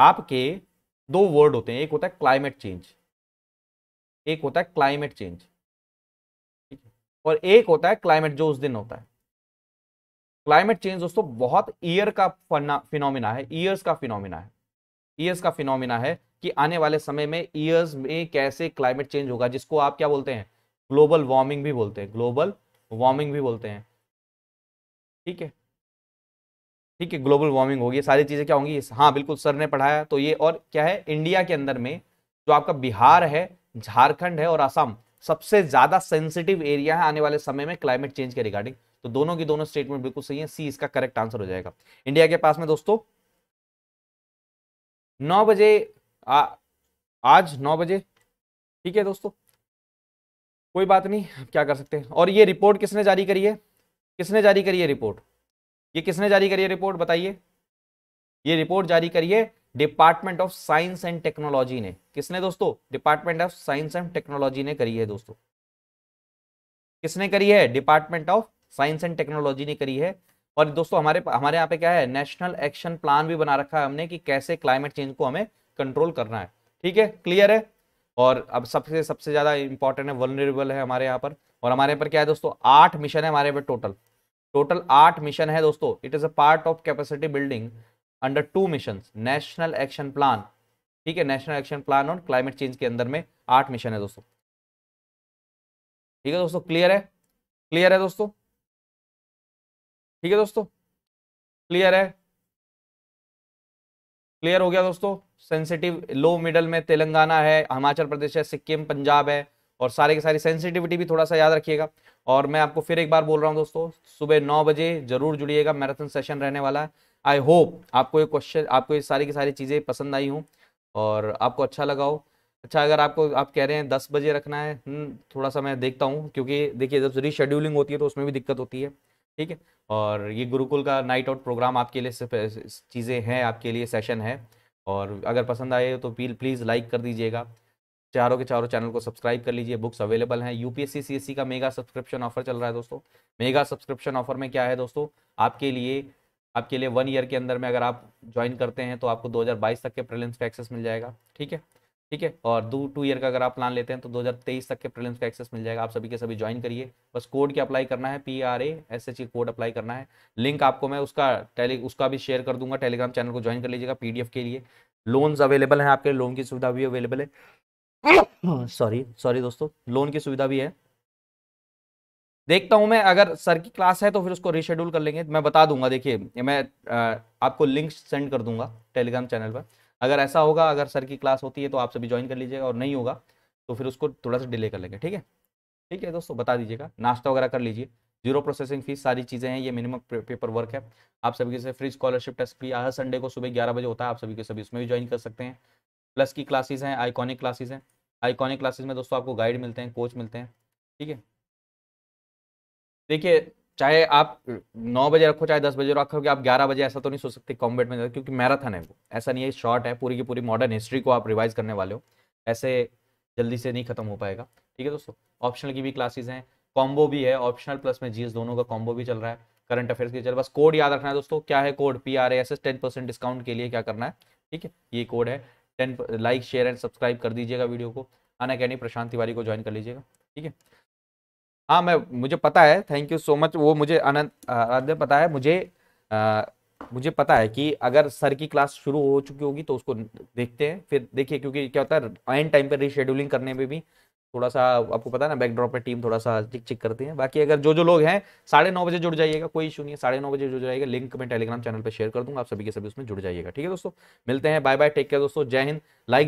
आपके दो वर्ड होते हैं एक होता है क्लाइमेट चेंज एक होता है क्लाइमेट चेंज और एक होता है क्लाइमेट जो उस दिन होता है क्लाइमेट चेंज दोस्तों बहुत ईयर का फिनोमिना है ईयर्स का फिनोमिना है ईयर्स का फिनोमिना है कि आने वाले समय में ईयर्स में कैसे क्लाइमेट चेंज होगा जिसको आप क्या बोलते हैं ग्लोबल वार्मिंग भी बोलते हैं ग्लोबल वार्मिंग भी बोलते हैं ठीक है ठीक है ग्लोबल वार्मिंग होगी सारी चीज़ें क्या होंगी हाँ बिल्कुल सर ने पढ़ाया तो ये और क्या है इंडिया के अंदर में जो आपका बिहार है झारखंड है और आसाम सबसे ज़्यादा सेंसिटिव एरिया है आने वाले समय में क्लाइमेट चेंज के रिगार्डिंग तो दोनों की दोनों स्टेटमेंट बिल्कुल सही है सी इसका करेक्ट आंसर हो जाएगा इंडिया के पास में दोस्तों नौ बजे आ, आज नौ बजे ठीक है दोस्तों कोई बात नहीं क्या कर सकते हैं और ये रिपोर्ट किसने जारी करी है किसने जारी करी है रिपोर्ट ये किसने जारी करी है रिपोर्ट बताइए ये रिपोर्ट जारी करिए department of science and technology ने किसने दोस्तों department of science and technology ने करी है दोस्तों किसने करी है department of science and technology ने करी है और दोस्तों हमारे हमारे यहाँ पे क्या है नेशनल एक्शन प्लान भी बना रखा है हमने कि कैसे क्लाइमेट चेंज को हमें कंट्रोल करना है ठीक है क्लियर है और अब सबसे सबसे ज्यादा इंपॉर्टेंट है वर्नरेबल है हमारे यहाँ पर और हमारे यहाँ पर क्या है दोस्तों आठ मिशन है हमारे यहाँ पर टोटल टोटल आठ मिशन है दोस्तों it is a part of capacity building under to mission national action plan ठीक है national action plan on climate change के अंदर में आठ मिशन है दोस्तों ठीक है दोस्तों क्लियर है क्लियर है दोस्तों ठीक है दोस्तों क्लियर है क्लियर हो गया दोस्तों सेंसिटिव लो मिडल में तेलंगाना है हिमाचल प्रदेश है सिक्किम पंजाब है और सारे के सारी सेंसिटिविटी भी थोड़ा सा याद रखिएगा और मैं आपको फिर एक बार बोल रहा हूँ दोस्तों सुबह नौ बजे जरूर जुड़िएगा मैराथन सेशन रहने वाला है आई होप आपको ये क्वेश्चन आपको ये सारी की सारी चीज़ें पसंद आई हूँ और आपको अच्छा लगा हो अच्छा अगर आपको आप कह रहे हैं दस बजे रखना है हम्म, थोड़ा सा मैं देखता हूँ क्योंकि देखिए जब रीशेड्यूलिंग होती है तो उसमें भी दिक्कत होती है ठीक है और ये गुरुकुल का नाइट आउट प्रोग्राम आपके लिए सिर्फ चीज़ें हैं आपके लिए सेशन है और अगर पसंद आए तो प्लीज़ लाइक कर दीजिएगा चारों के चारों चैनल को सब्सक्राइब कर लीजिए बुक्स अवेलेबल हैं यूपीएससी सीएससी e का मेगा सब्सक्रिप्शन ऑफर चल रहा है दोस्तों मेगा सब्सक्रिप्शन ऑफर में क्या है दोस्तों आपके लिए आपके लिए वन ईयर के अंदर में अगर आप ज्वाइन करते हैं तो आपको 2022 तक के प्रिलिम्स का एक्सेस मिल जाएगा ठीक है ठीक है और दो टू ईयर का अगर आप प्लान लेते हैं तो 2023 तक के प्रिलिम्स का एक्सेस मिल जाएगा आप सभी के सभी ज्वाइन करिए बस कोड की अप्लाई करना है P R A S H code apply करना है लिंक आपको मैं उसका टेली उसका भी शेयर कर दूंगा टेलीग्राम चैनल को ज्वाइन कर लीजिएगा पी के लिए लोन्स अवेलेबल हैं आपके लोन की सुविधा भी अवेलेबल है सॉरी [coughs] सॉरी दोस्तों लोन की सुविधा भी है देखता हूं मैं अगर सर की क्लास है तो फिर उसको रिशेड्यूल कर लेंगे मैं बता दूंगा देखिए मैं आपको लिंक सेंड कर दूंगा टेलीग्राम चैनल पर अगर ऐसा होगा अगर सर की क्लास होती है तो आप सभी ज्वाइन कर लीजिएगा और नहीं होगा तो फिर उसको थोड़ा सा डिले कर लेंगे ठीक है ठीक है दोस्तों बता दीजिएगा नाश्ता वगैरह कर लीजिए जीरो प्रोसेसिंग फीस सारी चीज़ें हैं ये मिनिमम पेपर वर्क है आप सभी के से फ्री स्कॉलरशिप टेस्ट भी हर संडे को सुबह ग्यारह बजे होता है आप सभी के सभी उसमें भी ज्वाइन कर सकते हैं प्लस की क्लासेस हैं आइकॉनिक क्लासेस हैं आइकॉनिक क्लासेस में दोस्तों आपको गाइड मिलते हैं कोच मिलते हैं ठीक है देखिए चाहे आप नौ बजे रखो चाहे दस बजे रखो कि आप ग्यारह बजे ऐसा तो नहीं सोच सकते कॉम्बेट में क्योंकि मैराथन है वो ऐसा नहीं है शॉर्ट है पूरी की पूरी मॉडर्न हिस्ट्री को आप रिवाइज करने वाले हो ऐसे जल्दी से नहीं खत्म हो पाएगा ठीक है दोस्तों ऑप्शनल की भी क्लासेज हैं कॉम्बो भी है ऑप्शनल प्लस में जीएस दोनों का कॉम्बो भी चल रहा है करंट अफेयर्स की चल बस कोड याद रखना है दोस्तों क्या है code P R S S ten percent discount के लिए क्या करना है ठीक है ये कोड है ten like share and subscribe कर दीजिएगा वीडियो को आना कहनी प्रशांत तिवारी को ज्वाइन कर लीजिएगा ठीक है हाँ मैं मुझे पता है थैंक यू सो मच वो मुझे अनंत आराध्य पता है मुझे आ, मुझे पता है कि अगर सर की क्लास शुरू हो चुकी होगी तो उसको देखते हैं फिर देखिए क्योंकि क्या होता है एंड टाइम पर रिशेड्यूलिंग करने में भी थोड़ा सा आपको पता है ना बैकड्रॉप में टीम थोड़ा सा चिक चिक करती है बाकी अगर जो जो लोग हैं साढ़े नौ बजे जुड़ जाइएगा कोई इशू नहीं है साढ़े नौ बजे जुड़ जाएगा लिंक में टेलीग्राम चैनल पर शेयर कर दूंगा आप सभी के सभी उसमें जुड़ जाइएगा ठीक है दोस्तों मिलते हैं बाय बाय टेक केयर दोस्तों जय हिंद लाइक